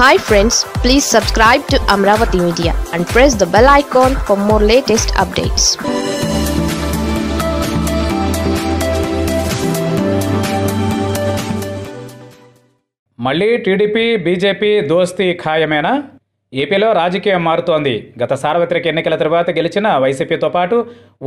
hi friends please subscribe to Amaravati media and press the bell icon for more latest updates మళ్ళీ TDP BJP దోస్తీ ఖాయమేనా ఏపీలో రాజకీయం మారుతోంది గత సార్వత్రిక ఎన్నికల తర్వాత గెలిచిన వైసీపీతో పాటు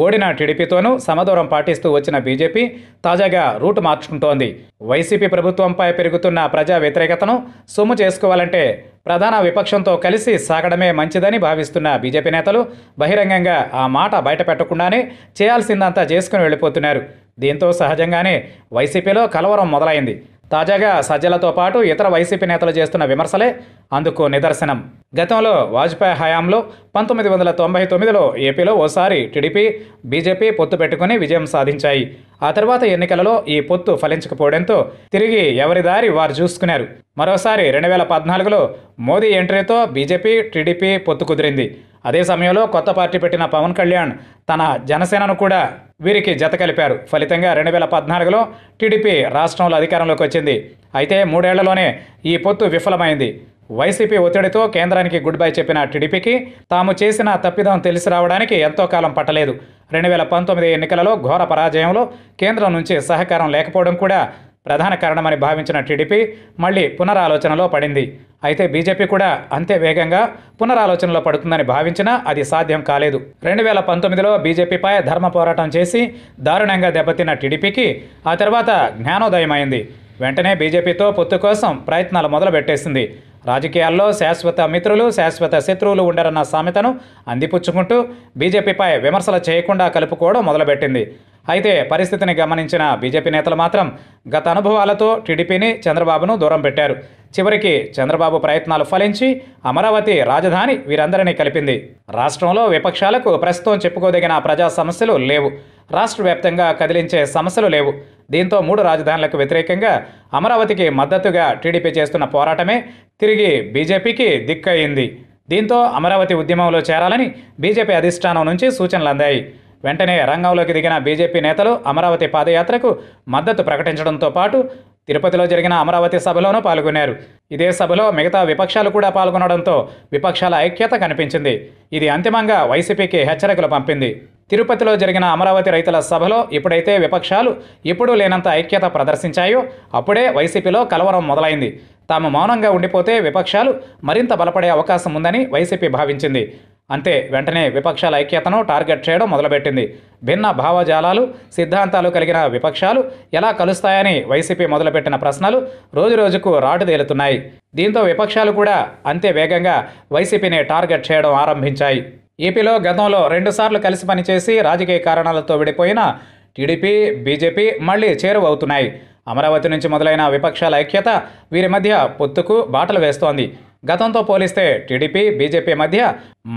ఓడిన టీడీపీతోనూ సమదూరం పాటిస్తూ వచ్చిన బీజేపీ తాజాగా రూట్ మార్చుకుంటోంది వైసీపీ ప్రభుత్వంపై పెరుగుతున్న ప్రజా వ్యతిరేకతను సొమ్ము చేసుకోవాలంటే ప్రధాన విపక్షంతో కలిసి సాగడమే మంచిదని భావిస్తున్న బీజేపీ నేతలు బహిరంగంగా ఆ మాట బయటపెట్టకుండానే చేయాల్సిందంతా చేసుకుని వెళ్ళిపోతున్నారు దీంతో సహజంగానే వైసీపీలో కలవరం మొదలైంది తాజాగా సజ్జలతో పాటు ఇతర వైసీపీ నేతలు చేస్తున్న విమర్శలే అందుకు నిదర్శనం గతంలో వాజ్పేయి హయాంలో పంతొమ్మిది వందల తొంభై తొమ్మిదిలో ఏపీలో ఓసారి టీడీపీ బీజేపీ పొత్తు పెట్టుకుని విజయం సాధించాయి ఆ తర్వాత ఎన్నికలలో ఈ పొత్తు ఫలించకపోవడంతో తిరిగి ఎవరి దారి వారు చూసుకున్నారు మరోసారి రెండు వేల పద్నాలుగులో మోదీ ఎంట్రీతో బీజేపీ టీడీపీ పొత్తు కుదిరింది అదే సమయంలో కొత్త పార్టీ పెట్టిన పవన్ కళ్యాణ్ తన జనసేనను కూడా వీరికి జత కలిపారు ఫలితంగా రెండు వేల పద్నాలుగులో టీడీపీ రాష్ట్రంలో అధికారంలోకి వచ్చింది అయితే మూడేళ్లలోనే ఈ పొత్తు విఫలమైంది వైసీపీ ఒత్తిడితో కేంద్రానికి గుడ్ బై చెప్పిన టీడీపీకి తాము చేసిన తప్పిదం తెలిసి రావడానికి ఎంతో కాలం పట్టలేదు రెండు వేల పంతొమ్మిది ఎన్నికలలో ఘోర పరాజయంలో కేంద్రం నుంచి సహకారం లేకపోవడం కూడా ప్రధాన కారణమని భావించిన టీడీపీ మళ్ళీ పునరాలోచనలో పడింది అయితే బీజేపీ కూడా అంతే వేగంగా పునరాలోచనలో పడుతుందని భావించినా అది సాధ్యం కాలేదు రెండు వేల పంతొమ్మిదిలో బీజేపీపై ధర్మ పోరాటం చేసి దారుణంగా దెబ్బతిన్న టీడీపీకి ఆ తర్వాత జ్ఞానోదయమైంది వెంటనే బీజేపీతో పొత్తు కోసం ప్రయత్నాలు మొదలుపెట్టేసింది రాజకీయాల్లో శాశ్వత మిత్రులు శాశ్వత శత్రువులు ఉండరన్న సామెతను అందిపుచ్చుకుంటూ బీజేపీపై విమర్శలు చేయకుండా కలుపుకోవడం మొదలుపెట్టింది అయితే పరిస్థితిని గమనించిన బీజేపీ నేతలు మాత్రం గత అనుభవాలతో టీడీపీని చంద్రబాబును దూరం పెట్టారు చివరికి చంద్రబాబు ప్రయత్నాలు ఫలించి అమరావతి రాజధాని వీరందరినీ కలిపింది రాష్ట్రంలో విపక్షాలకు ప్రస్తుతం చెప్పుకోదగిన ప్రజా సమస్యలు లేవు రాష్ట్ర వ్యాప్తంగా కదిలించే సమస్యలు లేవు దీంతో మూడు రాజధానులకు వ్యతిరేకంగా అమరావతికి మద్దతుగా టీడీపీ చేస్తున్న పోరాటమే తిరిగి బీజేపీకి దిక్కయింది దీంతో అమరావతి ఉద్యమంలో చేరాలని బీజేపీ అధిష్టానం నుంచి సూచనలు అందాయి వెంటనే రంగంలోకి దిగిన బీజేపీ నేతలు అమరావతి పాదయాత్రకు మద్దతు ప్రకటించడంతో పాటు తిరుపతిలో జరిగిన అమరావతి సభలోనూ పాల్గొన్నారు ఇదే సభలో మిగతా విపక్షాలు కూడా పాల్గొనడంతో విపక్షాల ఐక్యత కనిపించింది ఇది అంతిమంగా వైసీపీకి హెచ్చరికలు పంపింది తిరుపతిలో జరిగిన అమరావతి రైతుల సభలో ఇప్పుడైతే విపక్షాలు ఎప్పుడూ లేనంత ఐక్యత ప్రదర్శించాయో అప్పుడే వైసీపీలో కలవరం మొదలైంది తాము మౌనంగా ఉండిపోతే విపక్షాలు మరింత బలపడే అవకాశం ఉందని వైసీపీ భావించింది అంతే వెంటనే విపక్షాల ఐక్యతను టార్గెట్ చేయడం మొదలుపెట్టింది భిన్న భావజాలాలు సిద్ధాంతాలు కలిగిన విపక్షాలు ఎలా కలుస్తాయని వైసీపీ మొదలుపెట్టిన ప్రశ్నలు రోజురోజుకు రాటు తేలుతున్నాయి దీంతో విపక్షాలు కూడా అంతే వేగంగా వైసీపీని టార్గెట్ చేయడం ఆరంభించాయి ఏపీలో గతంలో రెండుసార్లు కలిసి పనిచేసి రాజకీయ కారణాలతో విడిపోయిన టీడీపీ బీజేపీ మళ్లీ చేరువవుతున్నాయి అమరావతి నుంచి మొదలైన విపక్షాల ఐక్యత వీరి మధ్య పొత్తుకు బాటలు వేస్తోంది గతంతో పోలిస్తే టీడీపీ బీజేపీ మధ్య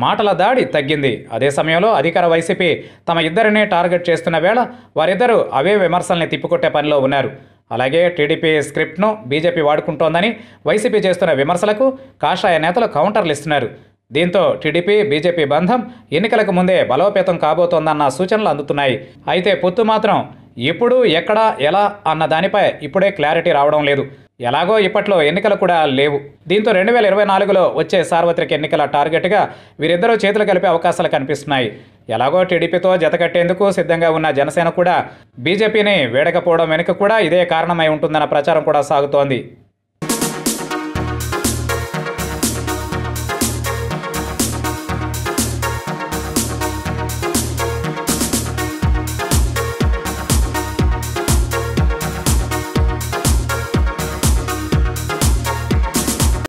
మాటల దాడి తగ్గింది అదే సమయంలో అధికార వైసీపీ తమ ఇద్దరినే టార్గెట్ చేస్తున్న వేళ వారిద్దరూ అవే విమర్శల్ని తిప్పికొట్టే పనిలో ఉన్నారు అలాగే టీడీపీ స్క్రిప్ట్ను బీజేపీ వాడుకుంటోందని వైసీపీ చేస్తున్న విమర్శలకు కాషాయ నేతలు కౌంటర్లు ఇస్తున్నారు దీంతో టీడీపీ బీజేపీ బంధం ఎన్నికలకు ముందే బలోపేతం కాబోతోందన్న సూచనలు అందుతున్నాయి అయితే పొత్తు మాత్రం ఎప్పుడు ఎక్కడ ఎలా అన్న దానిపై ఇప్పుడే క్లారిటీ రావడం లేదు ఎలాగో ఇప్పట్లో ఎన్నికలు కూడా లేవు దీంతో రెండు వేల ఇరవై నాలుగులో వచ్చే సార్వత్రిక ఎన్నికల టార్గెట్గా వీరిద్దరూ చేతులు కలిపే అవకాశాలు కనిపిస్తున్నాయి ఎలాగో టీడీపీతో జతకట్టేందుకు సిద్ధంగా ఉన్న జనసేన కూడా బీజేపీని వేడకపోవడం వెనుక కూడా ఇదే కారణమై ఉంటుందన్న ప్రచారం కూడా సాగుతోంది